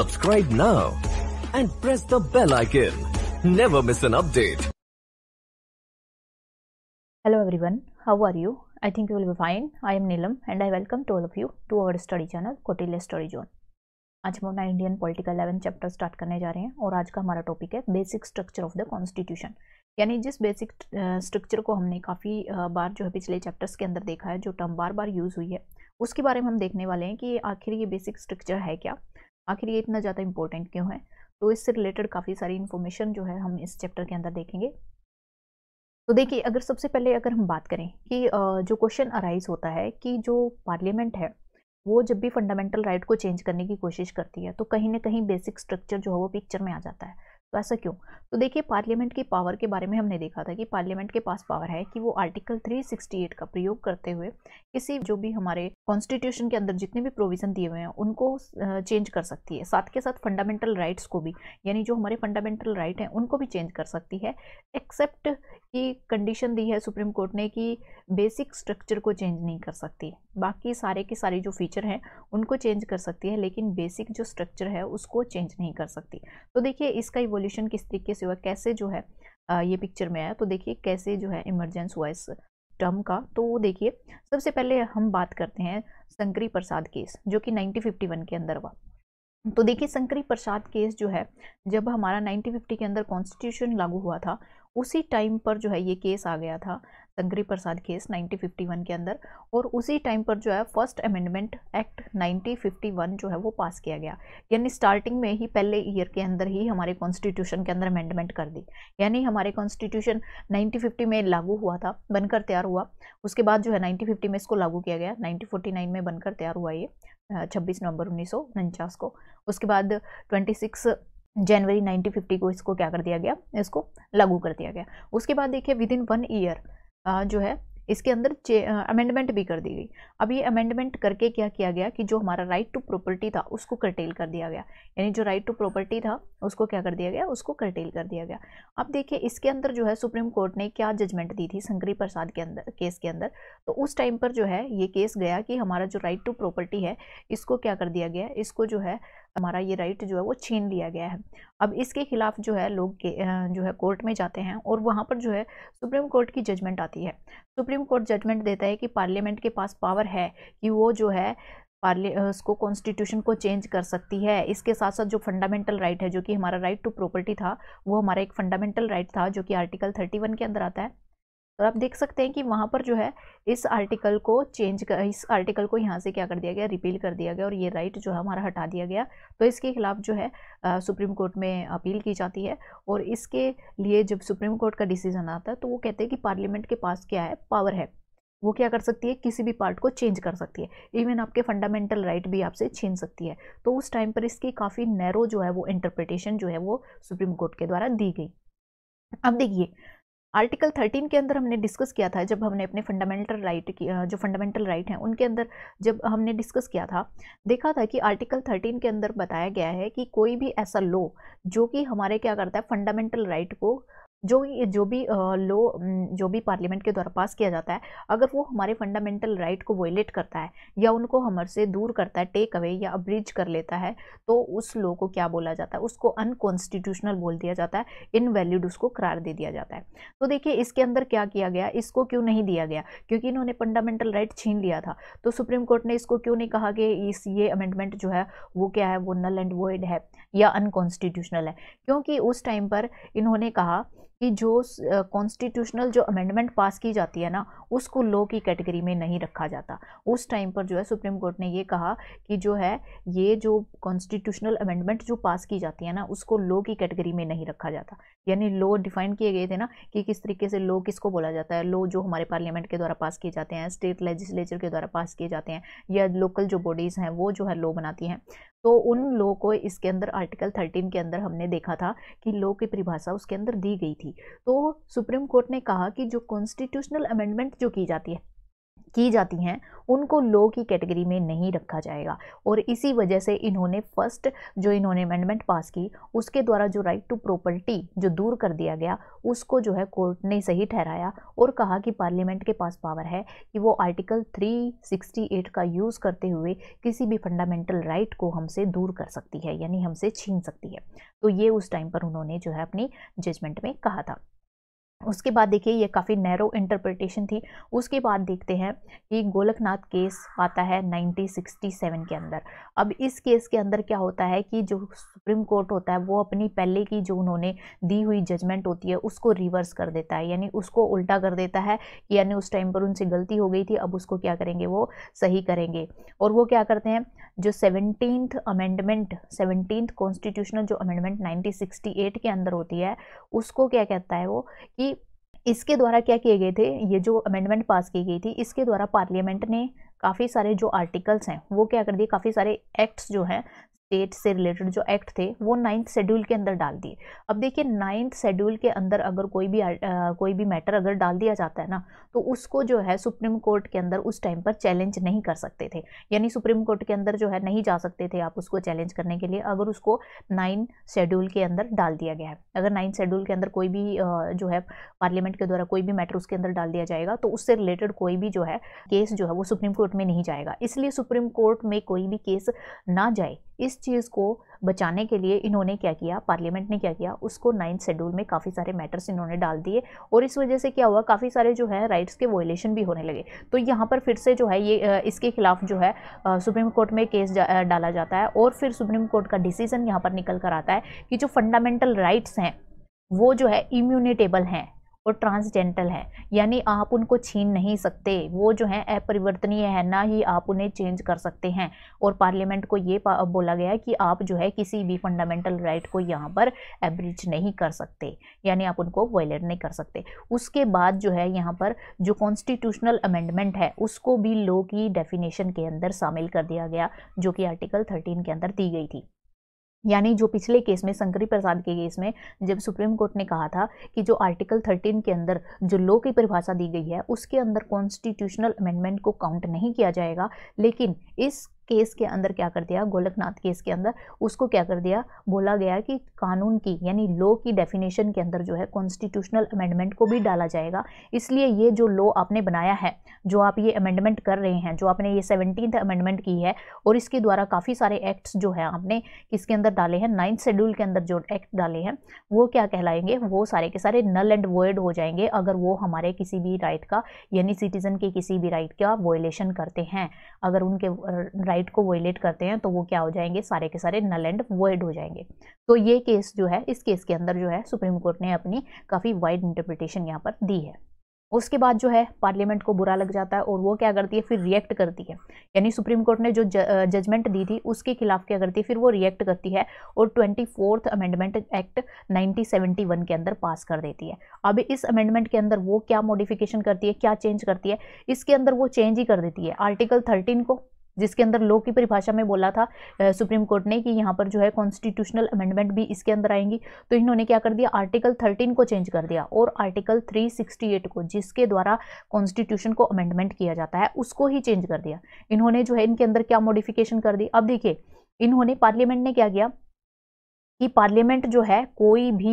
Subscribe now and press the bell icon. Never miss an update. Hello everyone, how are you? I think you will be fine. I am Nilam and I welcome to all of you to our study channel Kotilya Story Zone. आज हम अपना Indian political eleven chapter start करने जा रहे हैं और आज का हमारा टॉपिक है basic structure of the constitution यानी जिस बेसिक स्ट्रक्चर को हमने काफ़ी बार जो है पिछले चैप्टर्स के अंदर देखा है जो टर्म बार बार यूज़ हुई है उसके बारे में हम देखने वाले हैं कि आखिर ये बेसिक स्ट्रक्चर है क्या आखिर ये इतना ज़्यादा इंपॉर्टेंट क्यों है तो इससे रिलेटेड काफ़ी सारी इन्फॉर्मेशन जो है हम इस चैप्टर के अंदर देखेंगे तो देखिए अगर सबसे पहले अगर हम बात करें कि जो क्वेश्चन अराइज होता है कि जो पार्लियामेंट है वो जब भी फंडामेंटल राइट को चेंज करने की कोशिश करती है तो कहीं ना कहीं बेसिक स्ट्रक्चर जो है वो पिक्चर में आ जाता है तो ऐसा क्यों तो देखिए पार्लियामेंट की पावर के बारे में हमने देखा था कि पार्लियामेंट के पास पावर है कि वो आर्टिकल 368 का प्रयोग करते हुए किसी जो भी हमारे कॉन्स्टिट्यूशन के अंदर जितने भी प्रोविज़न दिए हुए हैं उनको चेंज कर सकती है साथ के साथ फंडामेंटल राइट्स को भी यानी जो हमारे फंडामेंटल राइट हैं उनको भी चेंज कर सकती है एक्सेप्ट की कंडीशन दी है सुप्रीम कोर्ट ने कि बेसिक स्ट्रक्चर को चेंज नहीं कर सकती बाकी सारे के सारे जो फीचर हैं उनको चेंज कर सकती है लेकिन बेसिक जो स्ट्रक्चर है उसको चेंज नहीं कर सकती तो देखिए इसका रिवोल्यूशन किस तरीके से हुआ कैसे जो है ये पिक्चर में आया तो देखिए कैसे जो है इमरजेंस हुआ इस टर्म का तो वो देखिए सबसे पहले हम बात करते हैं संकरी प्रसाद केस जो कि 1951 के अंदर हुआ तो देखिए संकरी प्रसाद केस जो है जब हमारा 1950 के अंदर कॉन्स्टिट्यूशन लागू हुआ था उसी टाइम पर जो है ये केस आ गया था तंगरी प्रसाद केस 1951 के अंदर और उसी टाइम पर जो है फर्स्ट अमेंडमेंट एक्ट 1951 जो है वो पास किया गया यानी स्टार्टिंग में ही पहले ईयर के अंदर ही हमारे कॉन्स्टिट्यूशन के अंदर अमेंडमेंट कर दी यानी हमारे कॉन्स्टिट्यूशन 1950 में लागू हुआ था बनकर तैयार हुआ उसके बाद जो है 1950 में इसको लागू किया गया नाइनटीन में बनकर तैयार हुआ ये छब्बीस नवंबर उन्नीस को उसके बाद ट्वेंटी जनवरी 1950 को इसको क्या कर दिया गया इसको लागू कर दिया गया उसके बाद देखिए विद इन वन ईयर जो है इसके अंदर अमेंडमेंट भी कर दी गई अब ये अमेंडमेंट करके क्या किया गया कि जो हमारा राइट टू प्रॉपर्टी था उसको करटेल कर दिया गया यानी जो राइट टू प्रॉपर्टी था उसको क्या कर दिया गया उसको कर्टेल कर दिया गया अब देखिए इसके अंदर जो है सुप्रीम कोर्ट ने क्या जजमेंट दी थी शंकरी प्रसाद के अंदर केस के अंदर तो उस टाइम पर जो है ये केस गया कि हमारा जो राइट टू प्रॉपर्टी है इसको क्या कर दिया गया इसको जो है हमारा ये राइट जो है वो छीन लिया गया है अब इसके खिलाफ जो है लोग जो है कोर्ट में जाते हैं और वहाँ पर जो है सुप्रीम कोर्ट की जजमेंट आती है सुप्रीम कोर्ट जजमेंट देता है कि पार्लियामेंट के पास पावर है कि वो जो है पार्ली उसको कॉन्स्टिट्यूशन को चेंज कर सकती है इसके साथ साथ जो फंडामेंटल राइट है जो कि हमारा राइट टू प्रॉपर्टी था वो हमारा एक फंडामेंटल राइट था जो कि आर्टिकल थर्टी वन के अंदर आता है और आप देख सकते हैं कि वहाँ पर जो है इस आर्टिकल को चेंज कर इस आर्टिकल को यहाँ से क्या कर दिया गया रिपील कर दिया गया और ये राइट जो है हमारा हटा दिया गया तो इसके खिलाफ जो है आ, सुप्रीम कोर्ट में अपील की जाती है और इसके लिए जब सुप्रीम कोर्ट का डिसीजन आता है तो वो कहते हैं कि पार्लियामेंट के पास क्या है पावर है वो क्या कर सकती है किसी भी पार्ट को चेंज कर सकती है इवन आपके फंडामेंटल राइट right भी आपसे छीन सकती है तो उस टाइम पर इसकी काफ़ी नैरो जो है वो इंटरप्रिटेशन जो है वो सुप्रीम कोर्ट के द्वारा दी गई अब देखिए आर्टिकल 13 के अंदर हमने डिस्कस किया था जब हमने अपने फंडामेंटल राइट की जो फंडामेंटल राइट हैं उनके अंदर जब हमने डिस्कस किया था देखा था कि आर्टिकल 13 के अंदर बताया गया है कि कोई भी ऐसा लॉ जो कि हमारे क्या करता है फंडामेंटल राइट को जो ये जो भी लो जो भी पार्लियामेंट के द्वारा पास किया जाता है अगर वो हमारे फंडामेंटल राइट को वोलेट करता है या उनको हमारे दूर करता है टेक अवे या अब्रिज कर लेता है तो उस लो को क्या बोला जाता है उसको अनकॉन्स्टिट्यूशनल बोल दिया जाता है इनवैलिड उसको करार दे दिया जाता है तो देखिए इसके अंदर क्या किया गया इसको क्यों नहीं दिया गया क्योंकि इन्होंने फंडामेंटल राइट छीन लिया था तो सुप्रीम कोर्ट ने इसको क्यों नहीं कहा कि इस ये अमेंडमेंट जो है वो क्या है वो नल एंड वोइड है या अनकॉन्स्टिट्यूशनल है क्योंकि उस टाइम पर इन्होंने कहा कि जो कॉन्स्टिट्यूशनल जो अमेंडमेंट पास की जाती है ना उसको लॉ की कैटेगरी में नहीं रखा जाता उस टाइम पर जो है सुप्रीम कोर्ट ने ये कहा कि जो है ये जो कॉन्स्टिट्यूशनल अमेंडमेंट जो पास की जाती है ना उसको लॉ की कैटेगरी में नहीं रखा जाता यानी लॉ डिफाइन किए गए थे ना कि किस तरीके से लॉ किसको बोला जाता है लॉ जो हमारे पार्लियामेंट के द्वारा पास किए जाते हैं स्टेट लेजिस्लेचर के द्वारा पास किए जाते हैं या लोकल जो बॉडीज़ हैं वो जो है लॉ बनाती हैं तो उन लोगों को इसके अंदर आर्टिकल 13 के अंदर हमने देखा था कि लोग की परिभाषा उसके अंदर दी गई थी तो सुप्रीम कोर्ट ने कहा कि जो कॉन्स्टिट्यूशनल अमेंडमेंट जो की जाती है की जाती हैं उनको लो की कैटेगरी में नहीं रखा जाएगा और इसी वजह से इन्होंने फर्स्ट जो इन्होंने अमेंडमेंट पास की उसके द्वारा जो राइट टू प्रॉपर्टी जो दूर कर दिया गया उसको जो है कोर्ट ने सही ठहराया और कहा कि पार्लियामेंट के पास पावर है कि वो आर्टिकल 368 का यूज़ करते हुए किसी भी फंडामेंटल राइट को हमसे दूर कर सकती है यानी हमसे छीन सकती है तो ये उस टाइम पर उन्होंने जो है अपनी जजमेंट में कहा था उसके बाद देखिए ये काफ़ी नैरो इंटरप्रिटेशन थी उसके बाद देखते हैं कि गोलकनाथ केस आता है 1967 के अंदर अब इस केस के अंदर क्या होता है कि जो सुप्रीम कोर्ट होता है वो अपनी पहले की जो उन्होंने दी हुई जजमेंट होती है उसको रिवर्स कर देता है यानी उसको उल्टा कर देता है कि यानी उस टाइम पर उनसे गलती हो गई थी अब उसको क्या करेंगे वो सही करेंगे और वो क्या करते हैं जो सेवनटीन अमेंडमेंट सेवनटीन कॉन्स्टिट्यूशनल जो अमेंडमेंट नाइनटीन के अंदर होती है उसको क्या कहता है वो कि इसके द्वारा क्या किए गए थे ये जो अमेंडमेंट पास की गई थी इसके द्वारा पार्लियामेंट ने काफ़ी सारे जो आर्टिकल्स हैं वो क्या कर दिए काफ़ी सारे एक्ट्स जो हैं स्टेट से रिलेटेड जो एक्ट थे वो नाइन्थ शेड्यूल के अंदर डाल दिए अब देखिए नाइन्थ शेड्यूल के अंदर अगर कोई भी आ, कोई भी मैटर अगर डाल दिया जाता है ना तो उसको जो है सुप्रीम कोर्ट के अंदर उस टाइम पर चैलेंज नहीं कर सकते थे यानी सुप्रीम कोर्ट के अंदर जो है नहीं जा सकते थे आप उसको चैलेंज करने के लिए अगर उसको नाइन्थ शेड्यूल के अंदर डाल दिया गया है अगर नाइन्थ शेड्यूल के अंदर कोई भी जो है पार्लियामेंट के द्वारा कोई भी मैटर उसके अंदर डाल दिया जाएगा तो उससे रिलेटेड कोई भी जो है केस जो है वो सुप्रीम कोर्ट में नहीं जाएगा इसलिए सुप्रीम कोर्ट में कोई भी केस ना जाए इस चीज़ को बचाने के लिए इन्होंने क्या किया पार्लियामेंट ने क्या किया उसको नाइन्थ शेड्यूल में काफ़ी सारे मैटर्स इन्होंने डाल दिए और इस वजह से क्या हुआ काफ़ी सारे जो है राइट्स के वोलेशन भी होने लगे तो यहाँ पर फिर से जो है ये इसके खिलाफ जो है सुप्रीम कोर्ट में केस डाला जाता है और फिर सुप्रीम कोर्ट का डिसीजन यहाँ पर निकल कर आता है कि जो फंडामेंटल राइट्स हैं वो जो है इम्यूनिटेबल हैं और ट्रांसजेंडल है यानी आप उनको छीन नहीं सकते वो जो है अपरिवर्तनीय है ना ही आप उन्हें चेंज कर सकते हैं और पार्लियामेंट को ये बोला गया कि आप जो है किसी भी फंडामेंटल राइट को यहाँ पर एब्रिज नहीं कर सकते यानी आप उनको वॉयलेट नहीं कर सकते उसके बाद जो है यहाँ पर जो कॉन्स्टिट्यूशनल अमेंडमेंट है उसको भी लो की डेफिनेशन के अंदर शामिल कर दिया गया जो कि आर्टिकल थर्टीन के अंदर दी गई थी यानी जो पिछले केस में शंकरी प्रसाद के केस में जब सुप्रीम कोर्ट ने कहा था कि जो आर्टिकल 13 के अंदर जो लॉ की परिभाषा दी गई है उसके अंदर कॉन्स्टिट्यूशनल अमेंडमेंट को काउंट नहीं किया जाएगा लेकिन इस केस के अंदर क्या कर दिया गोलकनाथ केस के अंदर उसको क्या कर दिया बोला गया कि कानून की यानी लॉ की डेफिनेशन के अंदर जो है कॉन्स्टिट्यूशनल अमेंडमेंट को भी डाला जाएगा इसलिए ये जो लॉ आपने बनाया है जो आप ये अमेंडमेंट कर रहे हैं जो आपने ये सेवनटीन अमेंडमेंट की है और इसके द्वारा काफ़ी सारे एक्ट्स जो है आपने किसके अंदर डाले हैं नाइन्थ शेड्यूल के अंदर जो एक्ट डाले हैं वो क्या कहलाएंगे वो सारे के सारे नल एंड वर्ड हो जाएंगे अगर वो हमारे किसी भी राइट का यानी सिटीजन के किसी भी राइट का वोलेशन करते हैं अगर उनके राइट लाइट को वोलेट करते हैं तो वो क्या हो जाएंगे सारे के सारे नल एंड वॉइड हो जाएंगे तो ये केस जो है इस केस के अंदर जो है सुप्रीम कोर्ट ने अपनी काफ़ी वाइड इंटरप्रिटेशन यहाँ पर दी है उसके बाद जो है पार्लियामेंट को बुरा लग जाता है और वो क्या करती है फिर रिएक्ट करती है यानी सुप्रीम कोर्ट ने जो जजमेंट दी थी उसके खिलाफ क्या करती है फिर वो रिएक्ट करती है और ट्वेंटी फोर्थ अमेंडमेंट एक्ट 1971 के अंदर पास कर देती है अब इस अमेंडमेंट के अंदर वो क्या मॉडिफिकेशन करती है क्या चेंज करती है इसके अंदर वो चेंज ही कर देती है आर्टिकल थर्टीन को जिसके अंदर लो की परिभाषा में बोला था सुप्रीम कोर्ट ने कि यहाँ पर जो है कॉन्स्टिट्यूशनल अमेंडमेंट भी इसके अंदर आएंगी तो इन्होंने क्या कर दिया आर्टिकल थर्टीन को चेंज कर दिया और आर्टिकल थ्री सिक्सटी एट को जिसके द्वारा कॉन्स्टिट्यूशन को अमेंडमेंट किया जाता है उसको ही चेंज कर दिया इन्होंने जो है इनके अंदर क्या मॉडिफिकेशन कर दी अब देखिए इन्होंने पार्लियामेंट ने क्या किया कि पार्लियामेंट जो है कोई भी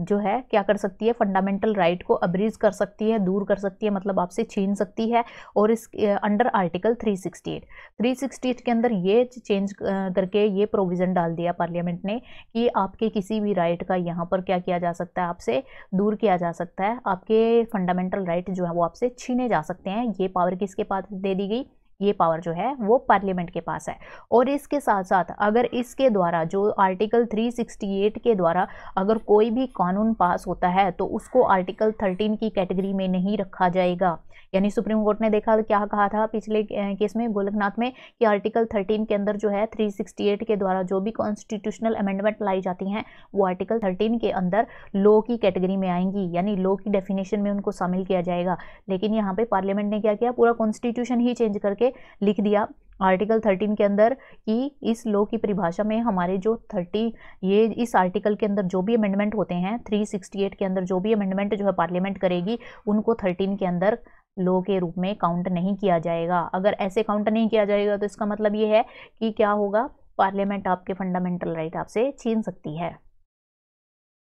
जो है क्या कर सकती है फंडामेंटल राइट right को अब्रीज कर सकती है दूर कर सकती है मतलब आपसे छीन सकती है और इस अंडर आर्टिकल 368 368 के अंदर ये चेंज करके ये प्रोविज़न डाल दिया पार्लियामेंट ने कि आपके किसी भी राइट right का यहाँ पर क्या किया जा सकता है आपसे दूर किया जा सकता है आपके फंडामेंटल राइट right जो है वो आपसे छीने जा सकते हैं ये पावर किसके पास दे दी गई ये पावर जो है वो पार्लियामेंट के पास है और इसके साथ साथ अगर इसके द्वारा जो आर्टिकल 368 के द्वारा अगर कोई भी कानून पास होता है तो उसको आर्टिकल 13 की कैटेगरी में नहीं रखा जाएगा यानी सुप्रीम कोर्ट ने देखा क्या कहा था पिछले केस में गोलकनाथ में कि आर्टिकल 13 के अंदर जो है 368 के द्वारा जो भी कॉन्स्टिट्यूशनल अमेंडमेंट लाई जाती हैं वो आर्टिकल 13 के अंदर लॉ की कैटेगरी में आएंगी यानी लॉ की डेफिनेशन में उनको शामिल किया जाएगा लेकिन यहाँ पे पार्लियामेंट ने क्या किया पूरा कॉन्स्टिट्यूशन ही चेंज करके करके लिख दिया आर्टिकल थर्टीन के अंदर कि इस लॉ की परिभाषा में हमारे जो थर्टी ये इस आर्टिकल के अंदर जो भी अमेंडमेंट होते हैं थ्री सिक्सटी एट के अंदर जो भी अमेंडमेंट जो है पार्लियामेंट करेगी उनको थर्टीन के अंदर लॉ के रूप में काउंट नहीं किया जाएगा अगर ऐसे काउंट नहीं किया जाएगा तो इसका मतलब ये है कि क्या होगा पार्लियामेंट आपके फंडामेंटल राइट आपसे छीन सकती है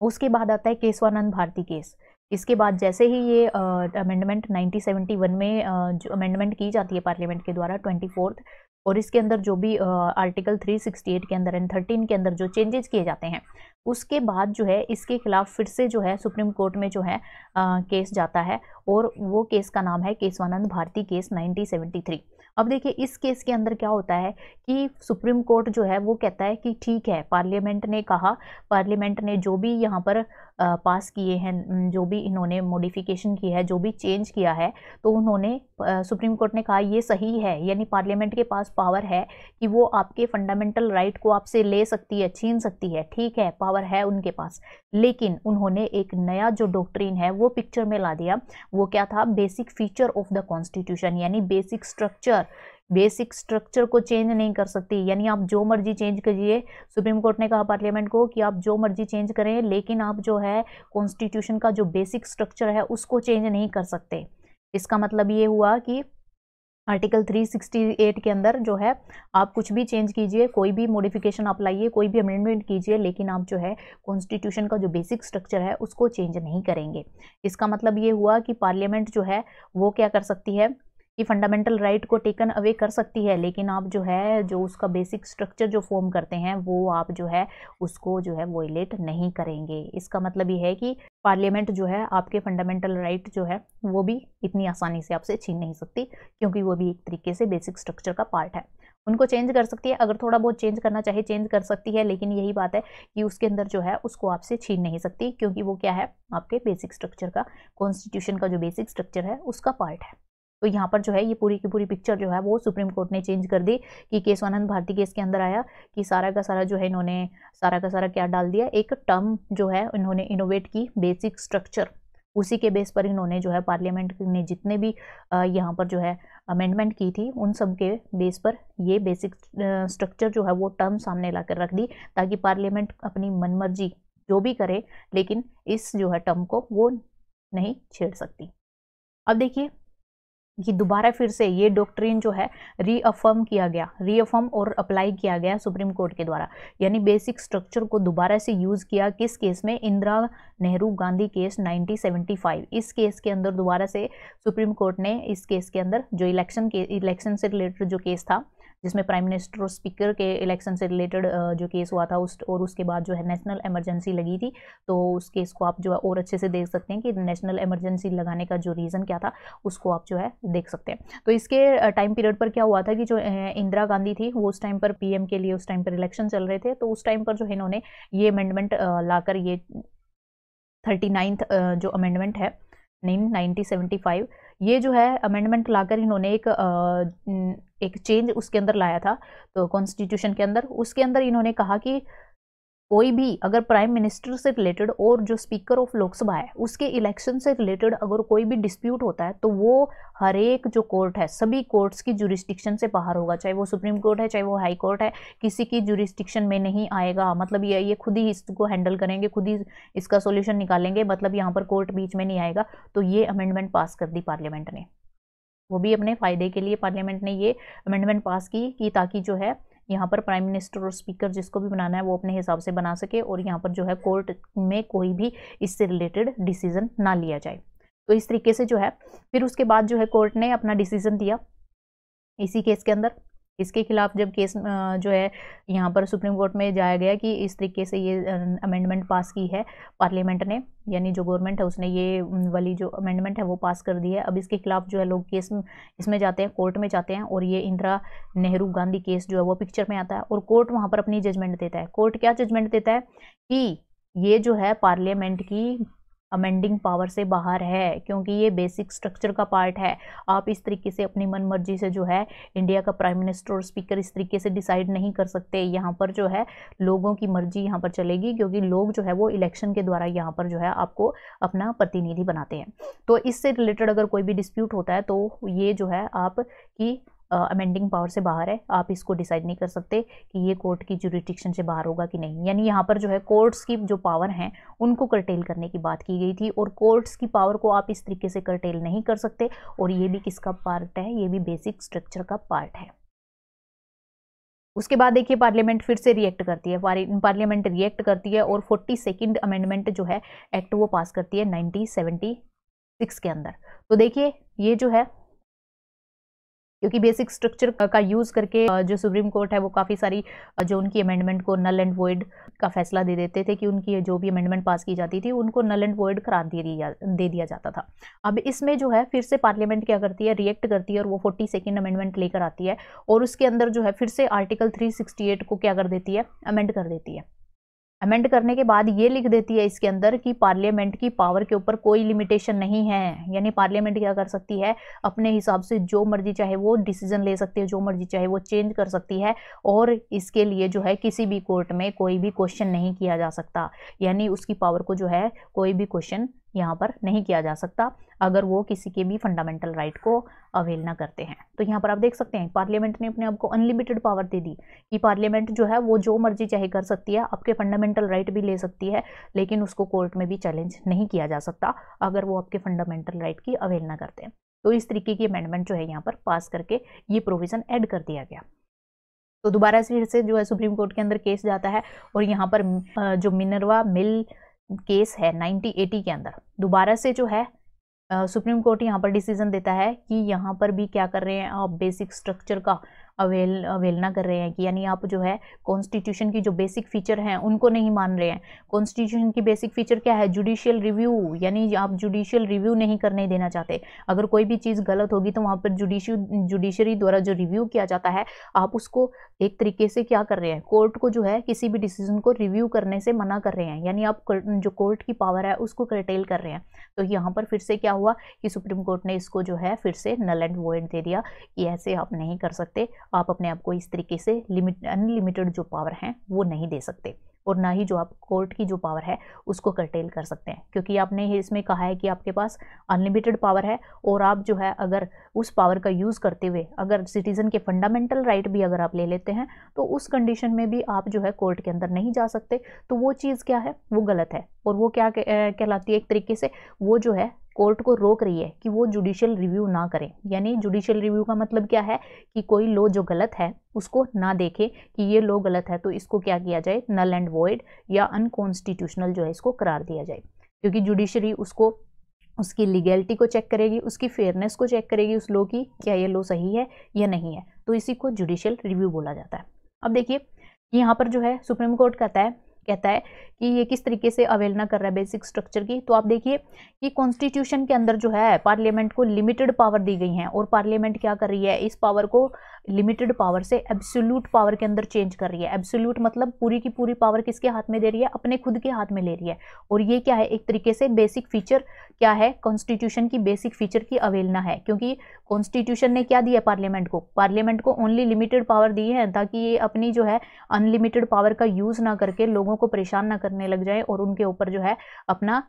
उसके बाद आता है केशवानंद भारती केस इसके बाद जैसे ही ये अमेंडमेंट 1971 में uh, जो अमेंडमेंट की जाती है पार्लियामेंट के द्वारा ट्वेंटी और इसके अंदर जो भी आर्टिकल uh, 368 के अंदर एंड 13 के अंदर जो चेंजेस किए जाते हैं उसके बाद जो है इसके खिलाफ फिर से जो है सुप्रीम कोर्ट में जो है uh, केस जाता है और वो केस का नाम है केसवानंद भारती केस 1973 अब देखिए इस केस के अंदर क्या होता है कि सुप्रीम कोर्ट जो है वो कहता है कि ठीक है पार्लियामेंट ने कहा पार्लियामेंट ने जो भी यहाँ पर पास किए हैं जो भी इन्होंने मॉडिफिकेशन किया है जो भी चेंज किया है तो उन्होंने सुप्रीम कोर्ट ने कहा ये सही है यानी पार्लियामेंट के पास पावर है कि वो आपके फंडामेंटल राइट को आपसे ले सकती है छीन सकती है ठीक है पावर है उनके पास लेकिन उन्होंने एक नया जो डॉक्ट्रीन है वो पिक्चर में ला दिया वो क्या था basic feature of the constitution यानी बेसिक स्ट्रक्चर बेसिक स्ट्रक्चर को चेंज नहीं कर सकती यानी आप जो मर्जी चेंज करिए सुप्रीम कोर्ट ने कहा पार्लियामेंट को कि आप जो मर्जी चेंज करें लेकिन आप जो है कॉन्स्टिट्यूशन का जो बेसिक स्ट्रक्चर है उसको चेंज नहीं कर सकते इसका मतलब ये हुआ कि आर्टिकल 368 के अंदर जो है आप कुछ भी चेंज कीजिए कोई भी मॉडिफिकेशन आप लाइए कोई भी अमेंडमेंट कीजिए लेकिन आप जो है कॉन्स्टिट्यूशन का जो बेसिक स्ट्रक्चर है उसको चेंज नहीं करेंगे इसका मतलब ये हुआ कि पार्लियामेंट जो है वो क्या कर सकती है कि फंडामेंटल राइट को टेकन अवे कर सकती है लेकिन आप जो है जो उसका बेसिक स्ट्रक्चर जो फॉर्म करते हैं वो आप जो है उसको जो है वोलेट नहीं करेंगे इसका मतलब ये है कि पार्लियामेंट जो है आपके फंडामेंटल राइट जो है वो भी इतनी आसानी से आपसे छीन नहीं सकती क्योंकि वो भी एक तरीके से बेसिक स्ट्रक्चर का पार्ट है उनको चेंज कर सकती है अगर थोड़ा बहुत चेंज करना चाहे चेंज कर सकती है लेकिन यही बात है कि उसके अंदर जो है उसको आपसे छीन नहीं सकती क्योंकि वो क्या है आपके बेसिक स्ट्रक्चर का कॉन्स्टिट्यूशन का जो बेसिक स्ट्रक्चर है उसका पार्ट है तो यहाँ पर जो है ये पूरी की पूरी पिक्चर जो है वो सुप्रीम कोर्ट ने चेंज कर दी कि केस आनंद भारती केस के अंदर आया कि सारा का सारा जो है इन्होंने सारा का सारा क्या डाल दिया एक टर्म जो है इन्होंने इनोवेट की बेसिक स्ट्रक्चर उसी के बेस पर इन्होंने जो है पार्लियामेंट ने जितने भी यहाँ पर जो है अमेंडमेंट की थी उन सब के बेस पर ये बेसिक स्ट्रक्चर जो है वो टर्म सामने ला कर रख दी ताकि पार्लियामेंट अपनी मनमर्जी जो भी करे लेकिन इस जो है टर्म को वो नहीं छेड़ सकती अब देखिए कि दोबारा फिर से ये डॉक्ट्रिन जो है रीअफर्म किया गया रीअफर्म और अप्लाई किया गया सुप्रीम कोर्ट के द्वारा यानी बेसिक स्ट्रक्चर को दोबारा से यूज़ किया किस केस में इंदिरा नेहरू गांधी केस 1975 इस केस के अंदर दोबारा से सुप्रीम कोर्ट ने इस केस के अंदर जो इलेक्शन के इलेक्शन से रिलेटेड जो केस था जिसमें प्राइम मिनिस्टर और स्पीकर के इलेक्शन से रिलेटेड जो केस हुआ था उस और उसके बाद जो है नेशनल इमरजेंसी लगी थी तो उस केस को आप जो है और अच्छे से देख सकते हैं कि नेशनल इमरजेंसी लगाने का जो रीज़न क्या था उसको आप जो है देख सकते हैं तो इसके टाइम पीरियड पर क्या हुआ था कि जो इंदिरा गांधी थी वो उस टाइम पर पी के लिए उस टाइम पर इलेक्शन चल रहे थे तो उस टाइम पर जो है इन्होंने ये अमेंडमेंट लाकर ये थर्टी नाइन्थ जो अमेंडमेंट है नाइनटीन नाइनटी सेवेंटी फाइव ये जो है अमेंडमेंट लाकर इन्होंने एक एक चेंज उसके अंदर लाया था तो कॉन्स्टिट्यूशन के अंदर उसके अंदर इन्होंने कहा कि कोई भी अगर प्राइम मिनिस्टर से रिलेटेड और जो स्पीकर ऑफ लोकसभा है उसके इलेक्शन से रिलेटेड अगर कोई भी डिस्प्यूट होता है तो वो हर एक जो कोर्ट है सभी कोर्ट्स की जुरिस्टिक्शन से बाहर होगा चाहे वो सुप्रीम कोर्ट है चाहे वो हाई कोर्ट है किसी की जुरिस्टिक्शन में नहीं आएगा मतलब ये ये खुद ही इसको हैंडल करेंगे खुद ही इसका सोल्यूशन निकालेंगे मतलब यहाँ पर कोर्ट बीच में नहीं आएगा तो ये अमेंडमेंट पास कर दी पार्लियामेंट ने वो भी अपने फ़ायदे के लिए पार्लियामेंट ने ये अमेंडमेंट पास की कि ताकि जो है यहाँ पर प्राइम मिनिस्टर और स्पीकर जिसको भी बनाना है वो अपने हिसाब से बना सके और यहाँ पर जो है कोर्ट में कोई भी इससे रिलेटेड डिसीजन ना लिया जाए तो इस तरीके से जो है फिर उसके बाद जो है कोर्ट ने अपना डिसीजन दिया इसी केस के अंदर इसके खिलाफ जब केस जो है यहाँ पर सुप्रीम कोर्ट में जाया गया कि इस तरीके से ये अमेंडमेंट पास की है पार्लियामेंट ने यानी जो गवर्नमेंट है उसने ये वाली जो अमेंडमेंट है वो पास कर दी है अब इसके खिलाफ जो है लोग केस इसमें जाते हैं कोर्ट में जाते हैं और ये इंदिरा नेहरू गांधी केस जो है वो पिक्चर में आता है और कोर्ट वहाँ पर अपनी जजमेंट देता है कोर्ट क्या जजमेंट देता है कि ये जो है पार्लियामेंट की अमेंडिंग पावर से बाहर है क्योंकि ये बेसिक स्ट्रक्चर का पार्ट है आप इस तरीके से अपनी मन मर्जी से जो है इंडिया का प्राइम मिनिस्टर और स्पीकर इस तरीके से डिसाइड नहीं कर सकते यहाँ पर जो है लोगों की मर्जी यहाँ पर चलेगी क्योंकि लोग जो है वो इलेक्शन के द्वारा यहाँ पर जो है आपको अपना प्रतिनिधि बनाते हैं तो इससे रिलेटेड अगर कोई भी डिस्प्यूट होता है तो ये जो है आपकी अमेंडिंग पावर से बाहर है आप इसको डिसाइड नहीं कर सकते कि ये कोर्ट की जुरिस्टिक्शन से बाहर होगा कि नहीं यानी यहाँ पर जो है कोर्ट्स की जो पावर हैं उनको करटेल करने की बात की गई थी और कोर्ट्स की पावर को आप इस तरीके से करटेल नहीं कर सकते और ये भी किसका पार्ट है ये भी बेसिक स्ट्रक्चर का पार्ट है उसके बाद देखिए पार्लियामेंट फिर से रिएक्ट करती है पार्लियामेंट रिएक्ट करती है और फोर्टी सेकेंड अमेंडमेंट जो है एक्ट वो पास करती है नाइनटीन सेवेंटी सिक्स के अंदर तो देखिए ये जो है क्योंकि बेसिक स्ट्रक्चर का यूज़ करके जो सुप्रीम कोर्ट है वो काफ़ी सारी जो उनकी अमेंडमेंट को नल एंड वॉइड का फैसला दे देते थे कि उनकी जो भी अमेंडमेंट पास की जाती थी उनको नल एंड वॉइड करार दे दिया दे दिया जाता था अब इसमें जो है फिर से पार्लियामेंट क्या करती है रिएक्ट करती है और वो फोर्टी सेकेंड अमेंडमेंट लेकर आती है और उसके अंदर जो है फिर से आर्टिकल थ्री को क्या कर देती है अमेंड कर देती है अमेंड करने के बाद ये लिख देती है इसके अंदर कि पार्लियामेंट की पावर के ऊपर कोई लिमिटेशन नहीं है यानी पार्लियामेंट क्या कर सकती है अपने हिसाब से जो मर्जी चाहे वो डिसीजन ले सकती है जो मर्जी चाहे वो चेंज कर सकती है और इसके लिए जो है किसी भी कोर्ट में कोई भी क्वेश्चन नहीं किया जा सकता यानी उसकी पावर को जो है कोई भी क्वेश्चन यहाँ पर नहीं किया जा सकता अगर वो किसी के भी फंडामेंटल राइट को अवेल ना करते हैं तो यहाँ पर आप देख सकते हैं पार्लियामेंट ने अपने आप को अनलिमिटेड पावर दे दी कि पार्लियामेंट जो है वो जो मर्जी चाहे कर सकती है आपके फंडामेंटल राइट भी ले सकती है लेकिन उसको कोर्ट में भी चैलेंज नहीं किया जा सकता अगर वो आपके फंडामेंटल राइट की अवेल ना करते हैं तो इस तरीके की अमेंडमेंट जो है यहाँ पर पास करके ये प्रोविज़न एड कर दिया गया तो दोबारा फिर से जो है सुप्रीम कोर्ट के अंदर केस जाता है और यहाँ पर जो मिनरवा मिल केस है 1980 के अंदर दोबारा से जो है सुप्रीम कोर्ट यहाँ पर डिसीजन देता है कि यहाँ पर भी क्या कर रहे हैं आप बेसिक स्ट्रक्चर का अवेल अवेलना कर रहे हैं कि यानी आप जो है कॉन्स्टिट्यूशन की जो बेसिक फीचर हैं उनको नहीं मान रहे हैं कॉन्स्टिट्यूशन की बेसिक फीचर क्या है जुडिशियल रिव्यू यानी आप जुडिशियल रिव्यू नहीं करने देना चाहते अगर कोई भी चीज़ गलत होगी तो वहाँ पर जुडिशियल जुडिशरी द्वारा जो रिव्यू किया जाता है आप उसको एक तरीके से क्या कर रहे हैं कोर्ट को जो है किसी भी डिसीजन को रिव्यू करने से मना कर रहे हैं यानी आप जो कोर्ट की पावर है उसको करटेल कर रहे हैं तो यहाँ पर फिर से क्या हुआ कि सुप्रीम कोर्ट ने इसको जो है फिर से नल एंड वोइड दे दिया कि ऐसे आप नहीं कर सकते आप अपने आप को इस तरीके से लिमिट अनलिमिटेड जो पावर हैं वो नहीं दे सकते और ना ही जो आप कोर्ट की जो पावर है उसको कर्टेल कर सकते हैं क्योंकि आपने इसमें कहा है कि आपके पास अनलिमिटेड पावर है और आप जो है अगर उस पावर का यूज़ करते हुए अगर सिटीज़न के फंडामेंटल राइट भी अगर आप ले लेते हैं तो उस कंडीशन में भी आप जो है कोर्ट के अंदर नहीं जा सकते तो वो चीज़ क्या है वो गलत है और वो क्या कहलाती है एक तरीके से वो जो है कोर्ट को रोक रही है कि वो जुडिशियल रिव्यू ना करें यानी जुडिशियल रिव्यू का मतलब क्या है कि कोई लॉ जो गलत है उसको ना देखे कि ये लॉ गलत है तो इसको क्या किया जाए नल एंड वॉइड या अनकॉन्स्टिट्यूशनल जो है इसको करार दिया जाए क्योंकि जुडिशरी उसको उसकी लीगैलिटी को चेक करेगी उसकी फेयरनेस को चेक करेगी उस लॉ की क्या ये लॉ सही है या नहीं है तो इसी को जुडिशियल रिव्यू बोला जाता है अब देखिए यहाँ पर जो है सुप्रीम कोर्ट कहता है कहता है कि ये किस तरीके से अवेलना कर रहा है बेसिक स्ट्रक्चर की तो आप देखिए कि कॉन्स्टिट्यूशन के अंदर जो है पार्लियामेंट को लिमिटेड पावर दी गई हैं और पार्लियामेंट क्या कर रही है इस पावर को लिमिटेड पावर से एब्सोल्यूट पावर के अंदर चेंज कर रही है एब्सोल्यूट मतलब पूरी की पूरी पावर किसके हाथ में दे रही है अपने खुद के हाथ में ले रही है और ये क्या है एक तरीके से बेसिक फीचर क्या है कॉन्स्टिट्यूशन की बेसिक फीचर की अवेलना है क्योंकि कॉन्स्टिट्यूशन ने क्या दिया पार्लियामेंट को पार्लियामेंट को ओनली लिमिटेड पावर दी है ताकि ये अपनी जो है अनलिमिटेड पावर का यूज़ ना करके लोगों लोगों को परेशान ना करने लग जाए और उनके ऊपर जो है अपना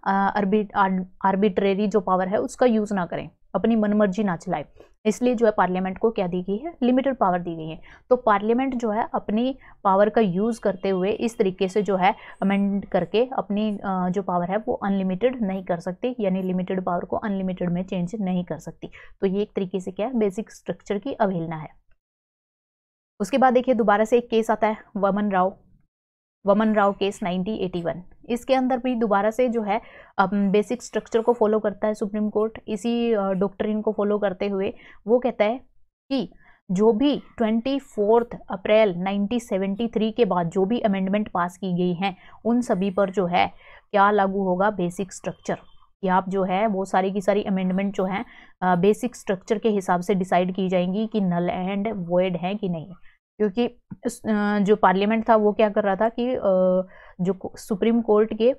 आर्बिट्रेरी जो पावर है उसका यूज़ ना करें अपनी मनमर्जी ना चलाए इसलिए जो है पार्लियामेंट को क्या दी गई है लिमिटेड पावर दी गई है तो पार्लियामेंट जो है अपनी पावर का यूज़ करते हुए इस तरीके से जो है अमेंड करके अपनी जो पावर है वो अनलिमिटेड नहीं कर सकती यानी लिमिटेड पावर को अनलिमिटेड में चेंज नहीं कर सकती तो ये एक तरीके से क्या है बेसिक स्ट्रक्चर की अवहेलना है उसके बाद देखिए दोबारा से एक केस आता है वमन राव वमन राव केस 1981 इसके अंदर भी दोबारा से जो है बेसिक स्ट्रक्चर को फॉलो करता है सुप्रीम कोर्ट इसी डॉक्टरिन को फॉलो करते हुए वो कहता है कि जो भी ट्वेंटी फोर्थ अप्रैल 1973 के बाद जो भी अमेंडमेंट पास की गई हैं उन सभी पर जो है क्या लागू होगा बेसिक स्ट्रक्चर कि आप जो है वो सारी की सारी अमेंडमेंट जो हैं बेसिक स्ट्रक्चर के हिसाब से डिसाइड की जाएंगी कि नल एंड वॉइड हैं कि नहीं क्योंकि जो पार्लियामेंट था वो क्या कर रहा था कि जो सुप्रीम कोर्ट के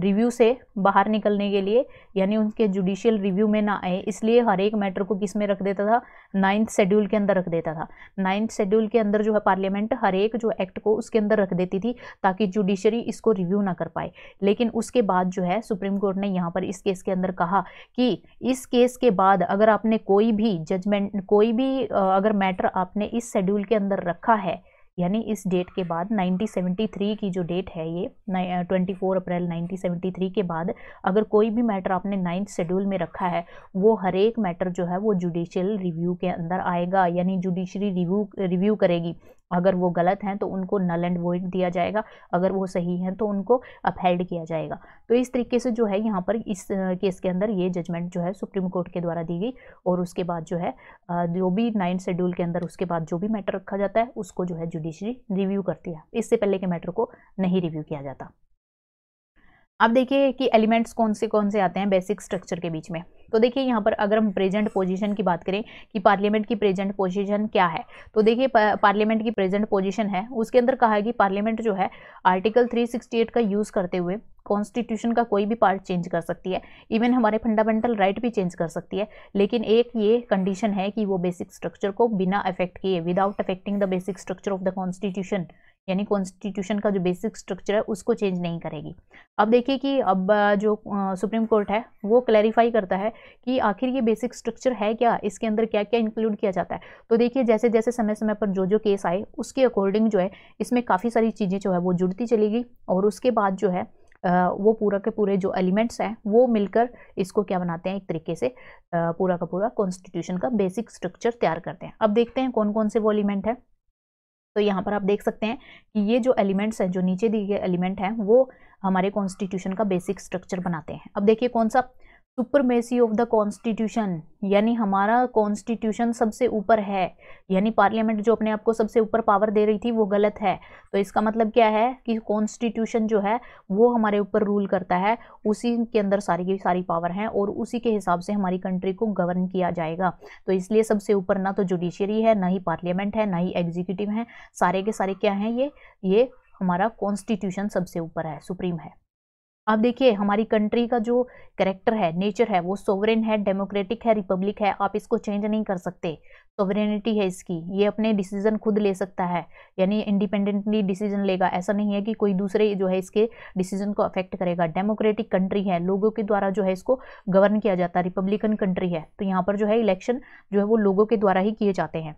रिव्यू से बाहर निकलने के लिए यानी उनके जुडिशियल रिव्यू में ना आए इसलिए हर एक मैटर को किस में रख देता था नाइन्थ शेड्यूल के अंदर रख देता था नाइन्थ शेड्यूल के अंदर जो है पार्लियामेंट हर एक जो एक्ट को उसके अंदर रख देती थी ताकि जुडिशरी इसको रिव्यू ना कर पाए लेकिन उसके बाद जो है सुप्रीम कोर्ट ने यहाँ पर इस केस के अंदर कहा कि इस केस के बाद अगर आपने कोई भी जजमेंट कोई भी अगर मैटर आपने इस शेड्यूल के अंदर रखा है यानी इस डेट के बाद 1973 की जो डेट है ये 24 अप्रैल 1973 के बाद अगर कोई भी मैटर आपने नाइन्थ शेड्यूल में रखा है वो हर एक मैटर जो है वो जुडिशल रिव्यू के अंदर आएगा यानी जुडिशरी रिव्यू रिव्यू करेगी अगर वो गलत हैं तो उनको नल एंड वोइड दिया जाएगा अगर वो सही हैं तो उनको अपहेल्ड किया जाएगा तो इस तरीके से जो है यहाँ पर इस केस के अंदर ये जजमेंट जो है सुप्रीम कोर्ट के द्वारा दी गई और उसके बाद जो है जो भी नाइन्थ शेड्यूल के अंदर उसके बाद जो भी मैटर रखा जाता है उसको जो है जुडिशरी रिव्यू करती है इससे पहले के मैटर को नहीं रिव्यू किया जाता अब देखिए कि एलिमेंट्स कौन से कौन से आते हैं बेसिक स्ट्रक्चर के बीच में तो देखिए यहाँ पर अगर हम प्रेजेंट पोजीशन की बात करें कि पार्लियामेंट की प्रेजेंट पोजीशन क्या है तो देखिए पार्लियामेंट की प्रेजेंट पोजीशन है उसके अंदर कहा है कि पार्लियामेंट जो है आर्टिकल 368 का यूज़ करते हुए कॉन्स्टिट्यूशन का कोई भी पार्ट चेंज कर सकती है इवन हमारे फंडामेंटल राइट भी चेंज कर सकती है लेकिन एक ये कंडीशन है कि वो बेसिक स्ट्रक्चर को बिना अफेक्ट किए without affecting the basic structure of the constitution यानी कॉन्स्टिट्यूशन का जो बेसिक स्ट्रक्चर है उसको चेंज नहीं करेगी अब देखिए कि अब जो सुप्रीम कोर्ट है वो क्लैरिफाई करता है कि आखिर ये बेसिक स्ट्रक्चर है क्या इसके अंदर क्या क्या इंक्लूड किया जाता है तो देखिए जैसे जैसे समय समय पर जो जो केस आए उसके अकॉर्डिंग जो है इसमें काफ़ी सारी चीज़ें जो है वो जुड़ती चलेगी और उसके बाद जो है वो पूरा के पूरे जो एलिमेंट्स हैं वो मिलकर इसको क्या बनाते हैं एक तरीके से पूरा का पूरा कॉन्स्टिट्यूशन का बेसिक स्ट्रक्चर तैयार करते हैं अब देखते हैं कौन कौन से वो एलिमेंट है तो यहाँ पर आप देख सकते हैं कि ये जो एलिमेंट्स हैं जो नीचे दिए गए एलिमेंट हैं वो हमारे कॉन्स्टिट्यूशन का बेसिक स्ट्रक्चर बनाते हैं अब देखिए कौन सा सुपरमेसी ऑफ द कॉन्स्टिट्यूशन यानी हमारा कॉन्स्टिट्यूशन सबसे ऊपर है यानी पार्लियामेंट जो अपने आप को सबसे ऊपर पावर दे रही थी वो गलत है तो इसका मतलब क्या है कि कॉन्स्टिट्यूशन जो है वो हमारे ऊपर रूल करता है उसी के अंदर सारी की सारी पावर हैं और उसी के हिसाब से हमारी कंट्री को गवर्न किया जाएगा तो इसलिए सबसे ऊपर ना तो जुडिशियरी है ना ही पार्लियामेंट है ना ही एग्जीक्यूटिव है सारे के सारे क्या हैं ये ये हमारा कॉन्स्टिट्यूशन सबसे ऊपर है सुप्रीम है आप देखिए हमारी कंट्री का जो करेक्टर है नेचर है वो सोवरेन है डेमोक्रेटिक है रिपब्लिक है आप इसको चेंज नहीं कर सकते सोवरेनिटी है इसकी ये अपने डिसीजन खुद ले सकता है यानी इंडिपेंडेंटली डिसीजन लेगा ऐसा नहीं है कि कोई दूसरे जो है इसके डिसीजन को अफेक्ट करेगा डेमोक्रेटिक कंट्री है लोगों के द्वारा जो है इसको गवर्न किया जाता है रिपब्लिकन कंट्री है तो यहाँ पर जो है इलेक्शन जो है वो लोगों के द्वारा ही किए जाते हैं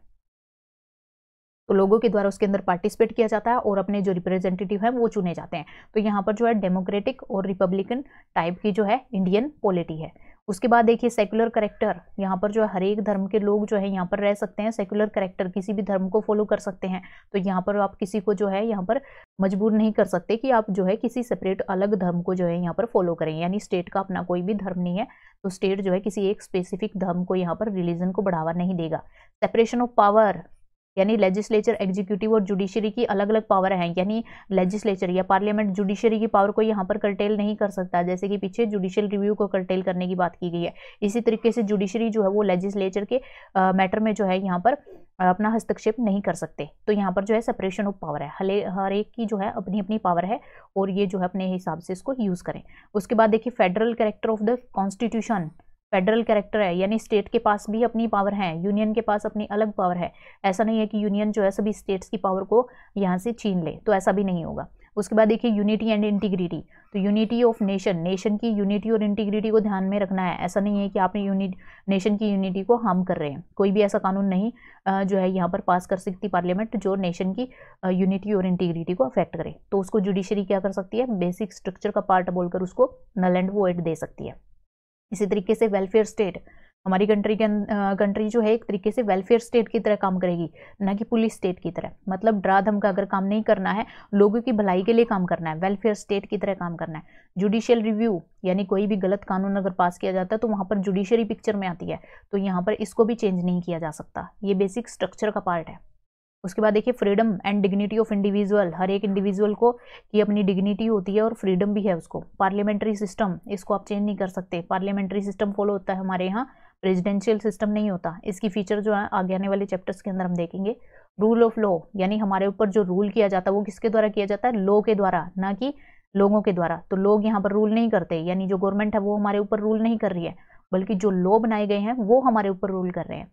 तो लोगों के द्वारा उसके अंदर पार्टिसिपेट किया जाता है और अपने जो रिप्रेजेंटेटिव हैं वो चुने जाते हैं तो यहाँ पर जो है डेमोक्रेटिक और रिपब्लिकन टाइप की जो है इंडियन पॉलिटी है उसके बाद देखिए सेकुलर करेक्टर यहाँ पर जो है हर एक धर्म के लोग जो है यहाँ पर रह सकते हैं सेकुलर करेक्टर किसी भी धर्म को फॉलो कर सकते हैं तो यहाँ पर आप किसी को जो है यहाँ पर मजबूर नहीं कर सकते कि आप जो है किसी सेपरेट अलग धर्म को जो है यहाँ पर फॉलो करें यानी स्टेट का अपना कोई भी धर्म नहीं है तो स्टेट जो है किसी एक स्पेसिफिक धर्म को यहाँ पर रिलीजन को बढ़ावा नहीं देगा सेपरेशन ऑफ पावर यानी लेजिस्लेचर एग्जीक्यूटिव और जुडिशरी की अलग अलग पावर हैं यानी लेजिस्लेचर या पार्लियामेंट जुडिशरी की पावर को यहाँ पर कर्टेल नहीं कर सकता जैसे कि पीछे जुडिशियल रिव्यू को कर्टेल करने की बात की गई है इसी तरीके से जुडिशरी जो है वो लेजिस्लेचर के मैटर में जो है यहाँ पर अपना हस्तक्षेप नहीं कर सकते तो यहाँ पर जो है सेपरेशन ऑफ पावर है हले हर एक की जो है अपनी अपनी पावर है और ये जो है अपने हिसाब से इसको यूज़ करें उसके बाद देखिए federal character of the constitution federal character है यानी स्टेट के पास भी अपनी पावर है यूनियन के पास अपनी अलग पावर है ऐसा नहीं है कि यूनियन जो है सभी स्टेट्स की पावर को यहाँ से छीन ले तो ऐसा भी नहीं होगा उसके बाद देखिए यूनिटी एंड इंटीग्रिटी तो यूनिटी ऑफ नेशन नेशन की यूनिटी और इंटीग्रिटी को ध्यान में रखना है ऐसा नहीं है कि आपने यूनिट नेशन की यूनिटी को हार्म कर रहे हैं कोई भी ऐसा कानून नहीं जो है यहाँ पर पास कर सकती पार्लियामेंट जो नेशन की यूनिटी और इंटीग्रिटी को अफेक्ट करे तो उसको जुडिशरी क्या कर सकती है बेसिक स्ट्रक्चर का पार्ट बोलकर उसको नल एंड वो दे सकती है इसी तरीके से वेलफेयर स्टेट हमारी कंट्री के कंट्री अं, जो है एक तरीके से वेलफेयर स्टेट की तरह काम करेगी ना कि पुलिस स्टेट की तरह मतलब धम धमका अगर काम नहीं करना है लोगों की भलाई के लिए काम करना है वेलफेयर स्टेट की तरह काम करना है जुडिशियल रिव्यू यानी कोई भी गलत कानून अगर पास किया जाता है तो वहाँ पर जुडिशरी पिक्चर में आती है तो यहाँ पर इसको भी चेंज नहीं किया जा सकता ये बेसिक स्ट्रक्चर का पार्ट है उसके बाद देखिए freedom and dignity of individual हर एक इंडिविजुअल को ये अपनी डिग्निटी होती है और फ्रीडम भी है उसको पार्लियामेंट्री सिस्टम इसको आप चेंज नहीं कर सकते पार्लियामेंट्री सिस्टम फॉलो होता है हमारे यहाँ प्रेजिडेंशियल सिस्टम नहीं होता इसकी फीचर जो है आगे आने वाले चैप्टर्स के अंदर हम देखेंगे रूल ऑफ लॉ यानी हमारे ऊपर जो रूल किया जाता है वो किसके द्वारा किया जाता है लॉ के द्वारा ना कि लोगों के द्वारा तो लोग यहाँ पर रूल नहीं करते यानी जो गवर्नमेंट है वो हमारे ऊपर रूल नहीं कर रही है बल्कि जो लॉ बनाए गए हैं वो हमारे ऊपर रूल कर रहे हैं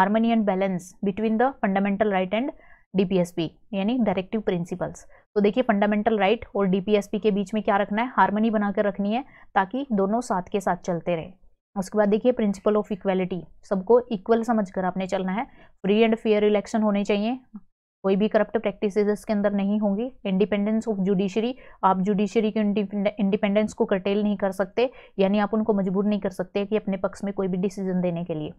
harmony and balance between the fundamental right and DPSP यानी डायरेक्टिव प्रिंसिपल्स तो देखिए फंडामेंटल राइट और डीपीएसपी के बीच में क्या रखना है बना बनाकर रखनी है ताकि दोनों साथ के साथ चलते रहे उसके बाद देखिए प्रिंसिपल ऑफ इक्वेलिटी सबको इक्वल समझकर आपने चलना है फ्री एंड फेयर इलेक्शन होने चाहिए कोई भी करप्ट प्रैक्टिस इसके अंदर नहीं होंगी इंडिपेंडेंस ऑफ जुडिशरी आप जुडिशरी के इंडिपेंडेंस को कटेल नहीं कर सकते यानी आप उनको मजबूर नहीं कर सकते कि अपने पक्ष में कोई भी डिसीजन देने के लिए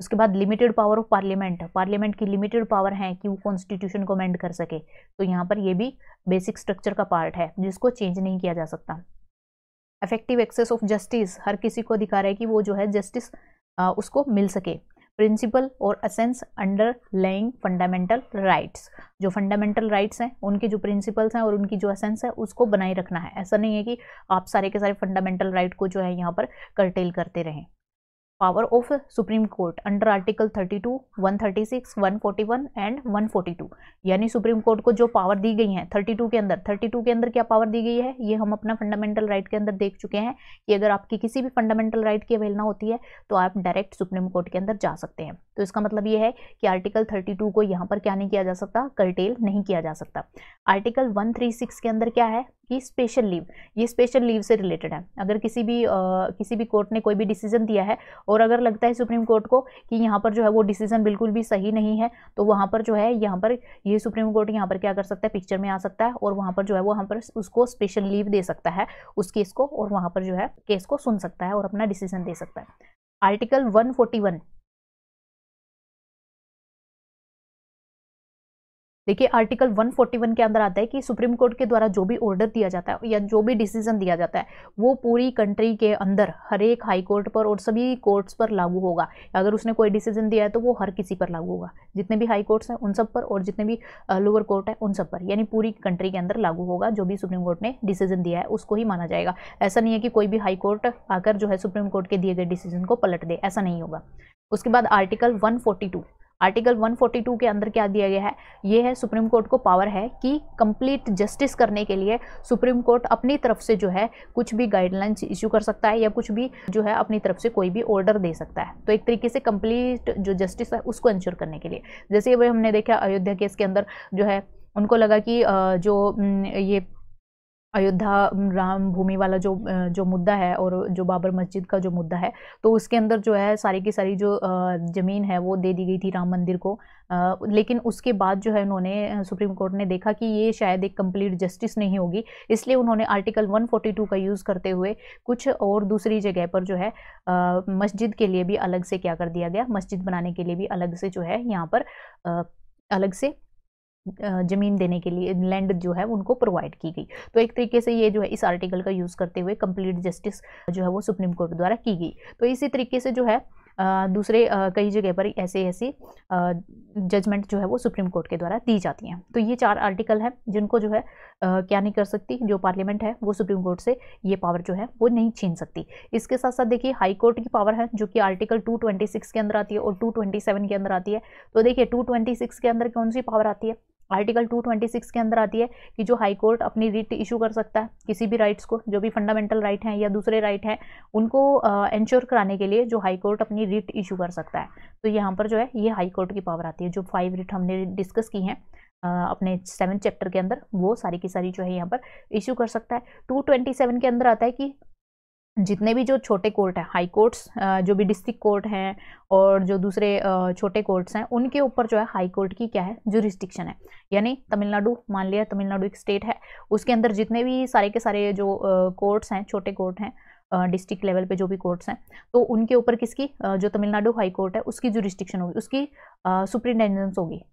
उसके बाद limited power of parliament parliament की लिमिटेड पावर है कि वो कॉन्स्टिट्यूशन को अमेंड कर सके तो यहाँ पर ये भी बेसिक स्ट्रक्चर का पार्ट है जिसको चेंज नहीं किया जा सकता इफेक्टिव एक्सेस ऑफ जस्टिस हर किसी को अधिकार है कि वो जो है जस्टिस उसको मिल सके प्रिंसिपल और essence underlying fundamental rights जो फंडामेंटल राइट्स हैं उनके जो प्रिंसिपल्स हैं और उनकी जो असेंस है उसको बनाए रखना है ऐसा नहीं है कि आप सारे के सारे फंडामेंटल राइट को जो है यहाँ पर कर्टेल करते रहें power of supreme court under article 32 136 141 and 142 यानी सुप्रीम कोर्ट को जो पावर दी गई है 32 के अंदर 32 के अंदर क्या पावर दी गई है ये हम अपना फंडामेंटल राइट के अंदर देख चुके हैं कि अगर आपकी किसी भी फंडामेंटल राइट की अवेलना होती है तो आप डायरेक्ट सुप्रीम कोर्ट के अंदर जा सकते हैं तो इसका मतलब ये है कि आर्टिकल थर्टी को यहाँ पर क्या नहीं किया जा सकता कर्टेल नहीं किया जा सकता आर्टिकल वन के अंदर क्या है कि स्पेशल लीव ये स्पेशल लीव से रिलेटेड है अगर किसी भी आ, किसी भी कोर्ट ने कोई भी डिसीजन दिया है और अगर लगता है सुप्रीम कोर्ट को कि यहाँ पर जो है वो डिसीजन बिल्कुल भी सही नहीं है तो वहाँ पर जो है यहाँ पर ये सुप्रीम कोर्ट यहाँ पर क्या कर सकता है पिक्चर में आ सकता है और वहाँ पर जो है वो वहाँ पर उसको स्पेशल लीव दे सकता है उस केस को और वहाँ पर जो है केस को सुन सकता है और अपना डिसीजन दे सकता है आर्टिकल वन देखिए आर्टिकल 141 के अंदर आता है कि सुप्रीम कोर्ट के द्वारा जो भी ऑर्डर दिया जाता है या जो भी डिसीजन दिया जाता है वो पूरी कंट्री के अंदर हर एक हाई कोर्ट पर और सभी कोर्ट्स पर लागू होगा अगर उसने कोई डिसीजन दिया है तो वो हर किसी पर लागू होगा जितने भी हाई कोर्ट्स हैं उन सब पर और जितने भी लोअर कोर्ट है उन सब पर यानी पूरी कंट्री के अंदर लागू होगा जो भी सुप्रीम कोर्ट ने डिसीजन दिया है उसको ही माना जाएगा ऐसा नहीं है कि कोई भी हाई कोर्ट आकर जो है सुप्रीम कोर्ट के दिए गए डिसीजन को पलट दे ऐसा नहीं होगा उसके बाद आर्टिकल 142 आर्टिकल 142 के अंदर क्या दिया गया है ये है सुप्रीम कोर्ट को पावर है कि कंप्लीट जस्टिस करने के लिए सुप्रीम कोर्ट अपनी तरफ से जो है कुछ भी गाइडलाइंस इशू कर सकता है या कुछ भी जो है अपनी तरफ से कोई भी ऑर्डर दे सकता है तो एक तरीके से कंप्लीट जो जस्टिस है उसको इंश्योर करने के लिए जैसे अभी हमने देखा अयोध्या केस के अंदर जो है उनको लगा कि जो ये अयोध्या राम भूमि वाला जो जो मुद्दा है और जो बाबर मस्जिद का जो मुद्दा है तो उसके अंदर जो है सारी की सारी जो ज़मीन है वो दे दी गई थी राम मंदिर को लेकिन उसके बाद जो है उन्होंने सुप्रीम कोर्ट ने देखा कि ये शायद एक कंप्लीट जस्टिस नहीं होगी इसलिए उन्होंने आर्टिकल 142 का यूज़ करते हुए कुछ और दूसरी जगह पर जो है मस्जिद के लिए भी अलग से क्या कर दिया गया मस्जिद बनाने के लिए भी अलग से जो है यहाँ पर अलग से ज़मीन देने के लिए लैंड जो है उनको प्रोवाइड की गई तो एक तरीके से ये जो है इस आर्टिकल का यूज़ करते हुए कंप्लीट जस्टिस जो है वो सुप्रीम कोर्ट द्वारा की गई तो इसी तरीके से जो है दूसरे कई जगह पर ऐसे ऐसी जजमेंट जो है वो सुप्रीम कोर्ट के द्वारा दी जाती हैं तो ये चार आर्टिकल हैं जिनको जो है क्या नहीं कर सकती जो पार्लियामेंट है वो सुप्रीम कोर्ट से ये पावर जो है वो नहीं छीन सकती इसके साथ साथ देखिए हाई कोर्ट की पावर है जो कि आर्टिकल 226 के अंदर आती है और 227 के अंदर आती है तो देखिए 226 के अंदर कौन सी पावर आती है आर्टिकल 226 के अंदर आती है कि जो हाई कोर्ट अपनी रिट इशू कर सकता है किसी भी राइट्स को जो भी फंडामेंटल राइट हैं या दूसरे राइट हैं उनको इंश्योर कराने के लिए जो हाई कोर्ट अपनी रिट इशू कर सकता है तो यहाँ पर जो है ये हाई कोर्ट की पावर आती है जो फाइव रिट हमने डिस्कस की हैं अपने सेवन चैप्टर के अंदर वो सारी की सारी जो है यहाँ पर इशू कर सकता है टू के अंदर आता है कि जितने भी जो छोटे कोर्ट हैं हाई कोर्ट्स जो भी डिस्ट्रिक्ट कोर्ट हैं और जो दूसरे छोटे कोर्ट्स हैं उनके ऊपर जो है हाई कोर्ट की क्या है जो रिस्ट्रिक्शन है यानी तमिलनाडु मान लिया तमिलनाडु एक स्टेट है उसके अंदर जितने भी सारे के सारे जो कोर्ट्स हैं छोटे कोर्ट हैं डिस्ट्रिक्ट लेवल पे जो भी कोर्ट्स हैं तो उनके ऊपर किसकी जो तमिलनाडु हाई कोर्ट है उसकी जो रिस्ट्रिक्शन होगी उसकी सुप्रिंटेंडेंस होगी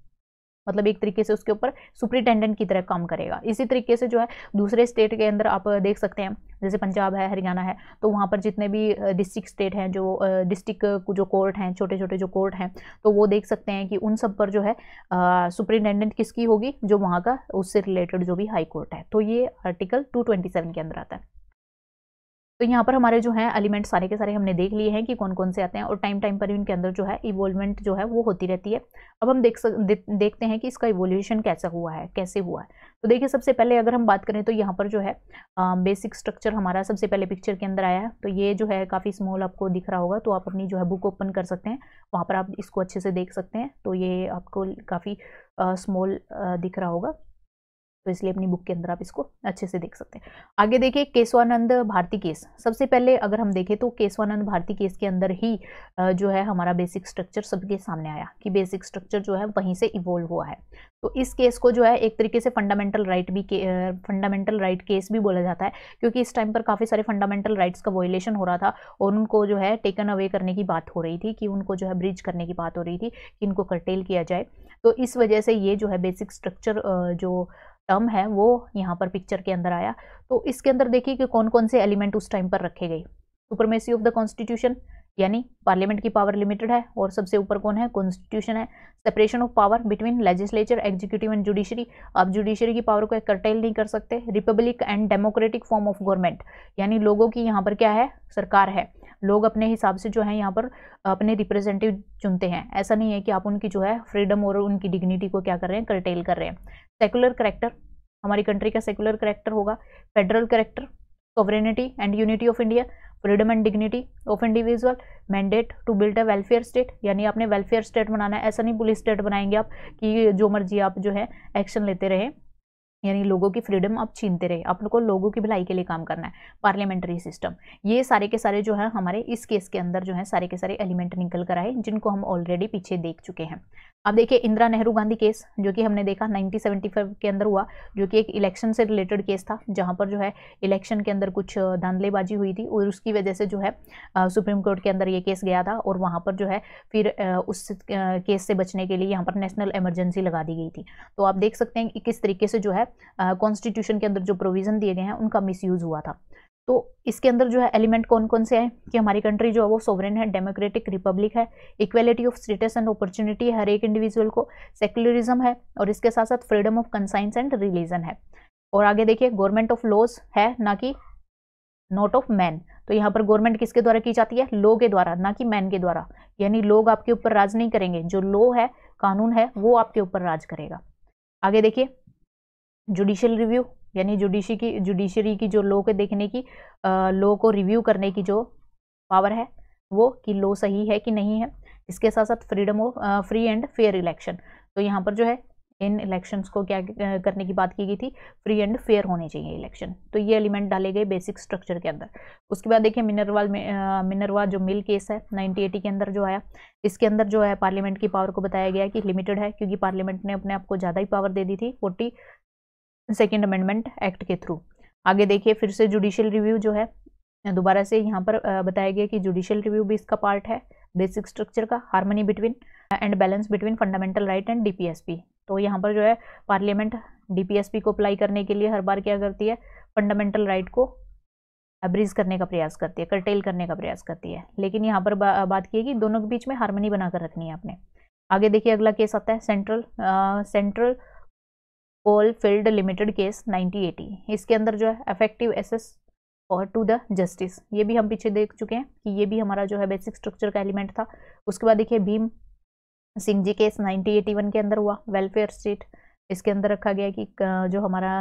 मतलब एक तरीके से उसके ऊपर सुप्रिटेंडेंट की तरह काम करेगा इसी तरीके से जो है दूसरे स्टेट के अंदर आप देख सकते हैं जैसे पंजाब है हरियाणा है तो वहाँ पर जितने भी डिस्ट्रिक्ट स्टेट हैं जो डिस्ट्रिक्ट जो कोर्ट हैं छोटे छोटे जो कोर्ट हैं तो वो देख सकते हैं कि उन सब पर जो है सुप्रिटेंडेंट किसकी होगी जो वहाँ का उससे रिलेटेड जो भी हाई कोर्ट है तो ये आर्टिकल 227 के अंदर आता है तो यहाँ पर हमारे जो हैं एलिमेंट सारे के सारे हमने देख लिए हैं कि कौन कौन से आते हैं और टाइम टाइम पर इनके अंदर जो है इवोल्वमेंट जो है वो होती रहती है अब हम देख सक दे, देखते हैं कि इसका इवोल्यूशन कैसा हुआ है कैसे हुआ है तो देखिए सबसे पहले अगर हम बात करें तो यहाँ पर जो है आ, बेसिक स्ट्रक्चर हमारा सबसे पहले पिक्चर के अंदर आया है तो ये जो है काफ़ी स्मॉल आपको दिख रहा होगा तो आप अपनी जो है बुक ओपन कर सकते हैं वहाँ पर आप इसको अच्छे से देख सकते हैं तो ये आपको काफ़ी स्मॉल दिख रहा होगा तो इसलिए अपनी बुक के अंदर आप इसको अच्छे से देख सकते हैं आगे देखिए केशवानंद भारती केस सबसे पहले अगर हम देखें तो केशवानंद भारती केस के अंदर ही जो है हमारा बेसिक स्ट्रक्चर सबके सामने आया कि बेसिक स्ट्रक्चर जो है वहीं से इवोल्व हुआ है तो इस केस को जो है एक तरीके से फंडामेंटल राइट भी फंडामेंटल राइट केस भी बोला जाता है क्योंकि इस टाइम पर काफ़ी सारे फंडामेंटल राइट्स का वोलेशन हो रहा था और उनको जो है टेकन अवे करने की बात हो रही थी कि उनको जो है ब्रिज करने की बात हो रही थी कि इनको कर्टेल किया जाए तो इस वजह से ये जो है बेसिक स्ट्रक्चर जो टर्म है वो यहाँ पर पिक्चर के अंदर आया तो इसके अंदर देखिए कि कौन कौन से एलिमेंट उस टाइम पर रखे गए सुपरमेसी ऑफ द कॉन्स्टिट्यूशन यानी पार्लियामेंट की पावर लिमिटेड है और सबसे ऊपर कौन है कॉन्स्टिट्यूशन है separation of power between legislature executive and judiciary आप जुडिशरी की पावर को कर्टेल नहीं कर सकते republic and democratic form of government यानी लोगों की यहाँ पर क्या है सरकार है लोग अपने हिसाब से जो है यहाँ पर अपने रिप्रेजेंटेटिव चुनते हैं ऐसा नहीं है कि आप उनकी जो है फ्रीडम और उनकी डिग्निटी को क्या कर रहे हैं कर्टेल कर रहे हैं सेकुलर करेक्टर हमारी कंट्री का सेकुलर करेक्टर होगा federal character sovereignty and unity of India freedom and dignity of individual mandate to build a welfare state यानी आपने वेलफेयर स्टेट बनाना है ऐसा नहीं पुलिस स्टेट बनाएंगे आप कि जो मर्जी आप जो है एक्शन लेते रहें यानी लोगों की फ्रीडम आप छीनते रहे आप लोग को लोगों की भलाई के लिए काम करना है पार्लियामेंट्री सिस्टम ये सारे के सारे जो है हमारे इस केस के अंदर जो है सारे के सारे एलिमेंट निकल कर आए जिनको हम ऑलरेडी पीछे देख चुके हैं अब देखिए इंदिरा नेहरू गांधी केस जो कि हमने देखा 1975 के अंदर हुआ जो कि एक इलेक्शन से रिलेटेड केस था जहां पर जो है इलेक्शन के अंदर कुछ धांधलेबाजी हुई थी और उसकी वजह से जो है सुप्रीम कोर्ट के अंदर ये केस गया था और वहां पर जो है फिर उस केस से बचने के लिए यहाँ पर नेशनल इमरजेंसी लगा दी गई थी तो आप देख सकते हैं कि किस तरीके से जो है कॉन्स्टिट्यूशन के अंदर जो प्रोविज़न दिए गए हैं उनका मिस हुआ था तो इसके अंदर जो है एलिमेंट कौन कौन से हैं कि हमारी कंट्री जो है वो सोवरेन है डेमोक्रेटिक रिपब्लिक है equality of status and opportunity हर एक इंडिविजुअल को सेक्युलरिज्म है और इसके साथ साथ freedom of conscience and religion है और आगे देखिए गवर्नमेंट ऑफ लॉज है ना कि नॉट ऑफ मैन तो यहाँ पर गवर्नमेंट किसके द्वारा की जाती है लो के द्वारा ना कि मैन के द्वारा यानी लोग आपके ऊपर राज नहीं करेंगे जो लॉ है कानून है वो आपके ऊपर राज करेगा आगे देखिए जुडिशियल रिव्यू यानी जुडिशी की जुडिशरी की जो लॉ के देखने की लॉ को रिव्यू करने की जो पावर है वो कि लॉ सही है कि नहीं है इसके साथ साथ freedom of free and fair election तो यहाँ पर जो है इन इलेक्शंस को क्या करने की बात की गई थी फ्री एंड फेयर होने चाहिए इलेक्शन तो ये एलिमेंट डाले गए बेसिक स्ट्रक्चर के अंदर उसके बाद देखिए मिनरवाल मिनरवा जो मिल केस है 1980 के अंदर जो आया इसके अंदर जो है पार्लियामेंट की पावर को बताया गया कि लिमिटेड है क्योंकि पार्लियामेंट ने अपने आप को ज़्यादा ही पावर दे दी थी फोर्टी सेकेंड अमेंडमेंट एक्ट के थ्रू आगे देखिए फिर से जुडिशियल रिव्यू जो है दोबारा से यहाँ पर बताया गया कि जुडिशियल रिव्यू भी इसका पार्ट है बेसिक स्ट्रक्चर का harmony between and balance between fundamental right and DPSP तो यहाँ पर जो है पार्लियामेंट डीपीएसपी को अप्लाई करने के लिए हर बार क्या करती है फंडामेंटल राइट को एब्रिज करने का प्रयास करती है कर्टेल करने का प्रयास करती है लेकिन यहाँ पर बा, बात की है कि दोनों के बीच में हार्मनी बनाकर रखनी है आपने आगे देखिए अगला केस आता है central central central coal field limited case 1980 इसके अंदर जो है अफेक्टिव एसेस और टू द जस्टिस ये भी हम पीछे देख चुके हैं कि ये भी हमारा जो है बेसिक स्ट्रक्चर का एलिमेंट था उसके बाद देखिए भीम सिंह जी केस 1981 के अंदर हुआ वेलफेयर स्टेट इसके अंदर रखा गया कि जो हमारा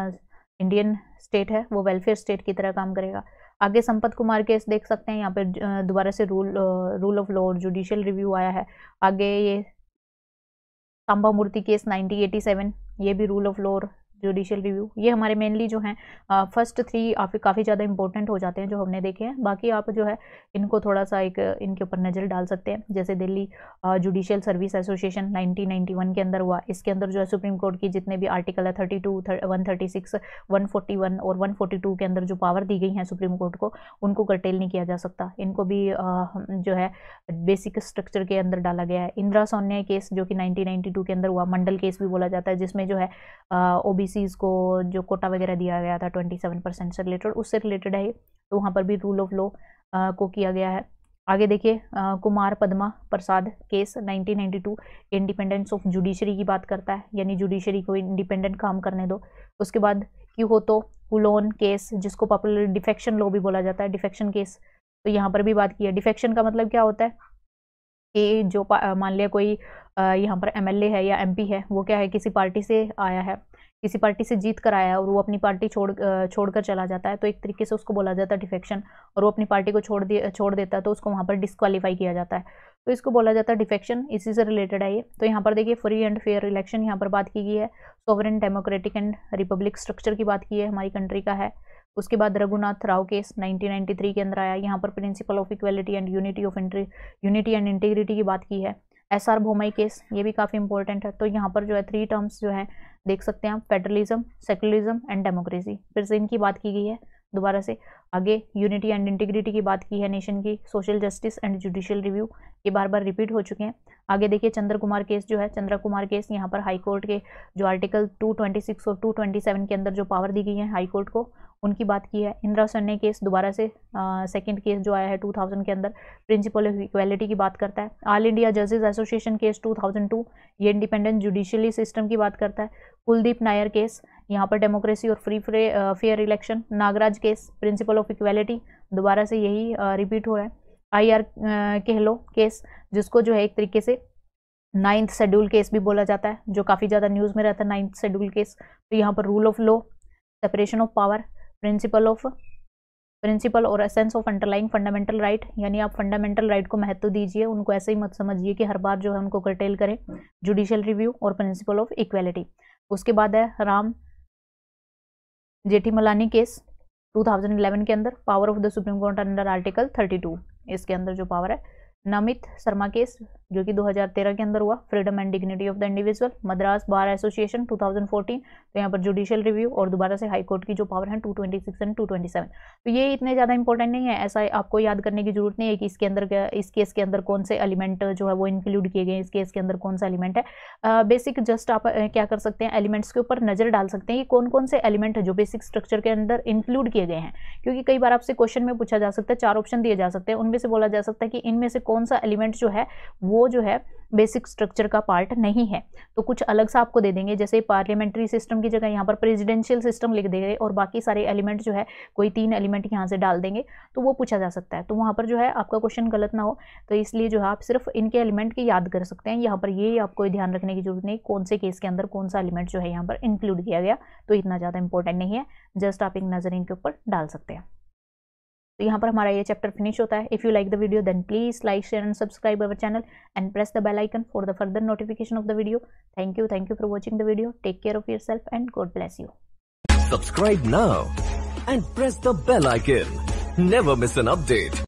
इंडियन स्टेट है वो वेलफेयर स्टेट की तरह काम करेगा आगे संपत कुमार केस देख सकते हैं यहाँ पर दोबारा से रूल रूल ऑफ लॉ और जुडिशियल रिव्यू आया है आगे ये सांबा मूर्ति केस 1987 ये भी रूल ऑफ लॉ और जुडिशियल रिव्यू ये हमारे मेनली जो हैं फर्स्ट थ्री काफ़ी ज़्यादा इंपॉर्टेंट हो जाते हैं जो हमने देखे हैं बाकी आप जो है इनको थोड़ा सा एक इनके ऊपर नज़र डाल सकते हैं जैसे दिल्ली जुडिशियल सर्विस एसोसिएशन 1991 के अंदर हुआ इसके अंदर जो है सुप्रीम कोर्ट की जितने भी आर्टिकल है thirty two one thirty six one forty one और वन फोर्टी टू के अंदर जो पावर दी गई हैं सुप्रीम कोर्ट को उनको कर्टेल नहीं किया जा सकता इनको भी जो है बेसिक स्ट्रक्चर के अंदर डाला गया है इंदिरा सोन्या केस जो कि नाइनटीन के अंदर हुआ मंडल केस भी बोला जाता है जिसमें जो है ओ ओबीसीज को जो कोटा वगैरह दिया गया था ट्वेंटी सेवन परसेंट से रिलेटेड उससे रिलेटेड है तो वहाँ पर भी रूल ऑफ लॉ को किया गया है आगे देखिए Kumar Padma Prasad case 1992 independence of judiciary की बात करता है यानी जुडिशरी को इंडिपेंडेंट काम करने दो उसके बाद क्यों हो तो कुलोन केस जिसको पॉपुलर डिफेक्शन लॉ भी बोला जाता है डिफेक्शन केस तो यहाँ पर भी बात की है डिफेक्शन का मतलब क्या होता है कि जो मान लिया कोई यहाँ पर एमएलए है या एमपी है वो क्या है किसी पार्टी से आया है किसी पार्टी से जीत कर आया है और वो अपनी पार्टी छोड़ छोड़ कर चला जाता है तो एक तरीके से उसको बोला जाता है डिफेक्शन और वो अपनी पार्टी को छोड़ दिया छोड़ देता है तो उसको वहाँ पर डिस्कालीफाई किया जाता है तो इसको बोला जाता है डिफेक्शन इसी से रिलेटेड है ये तो यहाँ पर देखिए फ्री एंड फेयर इलेक्शन यहाँ पर बात की गई है sovereign democratic and republic structure की बात की है हमारी कंट्री का है उसके बाद रघुनाथ राव केस 1993 के अंदर आया यहाँ पर principle of equality and unity of entry unity and integrity की बात की है एस आर भोमई केस ये भी काफ़ी इंपॉर्टेंट है तो यहाँ पर जो है थ्री टर्म्स जो है देख सकते हैं आप फेडरलिज्म सेकुलरिज्म एंड डेमोक्रेसी फिर से इनकी बात की गई है दोबारा से आगे यूनिटी एंड इंटीग्रिटी की बात की है नेशन की social justice and judicial review ये बार बार रिपीट हो चुके हैं आगे देखिए चंद्र कुमार केस जो है चंद्र कुमार केस यहाँ पर हाईकोर्ट के जो आर्टिकल 226 और 227 के अंदर जो पावर दी गई है हाईकोर्ट को उनकी बात की है इंदिरा सन्ने केस दोबारा से सेकंड केस जो आया है 2000 के अंदर प्रिंसिपल ऑफ इक्वालिटी की बात करता है ऑल इंडिया जजेस एसोसिएशन केस 2002 ये इंडिपेंडेंट जुडिशली सिस्टम की बात करता है कुलदीप नायर केस यहाँ पर डेमोक्रेसी और फ्री फ्रे fair election Nagaraj case principle of equality दोबारा से यही रिपीट हो रहा है आई आर कहलो केस जिसको जो है एक तरीके से नाइन्थ शेड्यूल केस भी बोला जाता है जो काफ़ी ज़्यादा न्यूज़ में रहता है नाइन्थ शेड्यूल केस तो यहाँ पर rule of law separation of power principle of principle और essence of underlying fundamental right यानी आप फंडामेंटल राइट right को महत्व दीजिए उनको ऐसे ही मत समझिए कि हर बार जो है उनको कर्टेल करें जुडिशियल रिव्यू और प्रिंसिपल ऑफ इक्वेलिटी उसके बाद है राम जेठी मलानी केस 2011 के अंदर power of the supreme court under article 32 इसके अंदर जो पावर है नमित शर्मा केस जो कि 2013 के अंदर हुआ freedom and dignity of the individual Madras bar association 2014 तो यहाँ पर जुडिशियल रिव्यू और दोबारा से हाई कोर्ट की जो पावर है 226 एंड 227 तो ये इतने ज़्यादा इंपॉर्टेंट नहीं है ऐसा आपको याद करने की जरूरत नहीं है कि इसके अंदर इस केस के अंदर कौन से एलिमेंट जो है वो इंक्लूड किए गए इस केस के अंदर कौन सा एलिमेंट है बेसिक जस्ट आप क्या कर सकते हैं एलिमेंट्स के ऊपर नज़र डाल सकते हैं कि कौन कौन से एलिमेंट है जो बेसिक स्ट्रक्चर के अंदर इंक्लूड किए गए हैं क्योंकि कई बार आपसे क्वेश्चन में पूछा जा सकता है चार ऑप्शन दिए जा सकते हैं उनमें से बोला जा सकता है कि इनमें से कौन सा एलिमेंट जो है वो वो जो है बेसिक स्ट्रक्चर का पार्ट नहीं है तो कुछ अलग सा आपको दे देंगे जैसे पार्लियामेंट्री सिस्टम की जगह यहाँ पर प्रेसिडेंशियल सिस्टम लिख देंगे और बाकी सारे एलिमेंट जो है कोई तीन एलिमेंट यहाँ से डाल देंगे तो वो पूछा जा सकता है तो वहाँ पर जो है आपका क्वेश्चन गलत ना हो तो इसलिए जो है आप सिर्फ इनके एलिमेंट की याद कर सकते हैं यहाँ पर ये आपको ध्यान रखने की जरूरत नहीं कौन से केस के अंदर कौन सा एलिमेंट जो है यहाँ पर इंक्लूड किया गया तो इतना ज़्यादा इंपॉर्टेंट नहीं है जस्ट आप एक नज़र इनके ऊपर डाल सकते हैं तो यहाँ पर हमारा ये चैप्टर फिनिश होता है if you like the video then please like share and subscribe our channel and press the bell icon for the further notification of the video thank you thank you for watching the video take care of yourself and God bless you subscribe now and press the bell icon never miss an update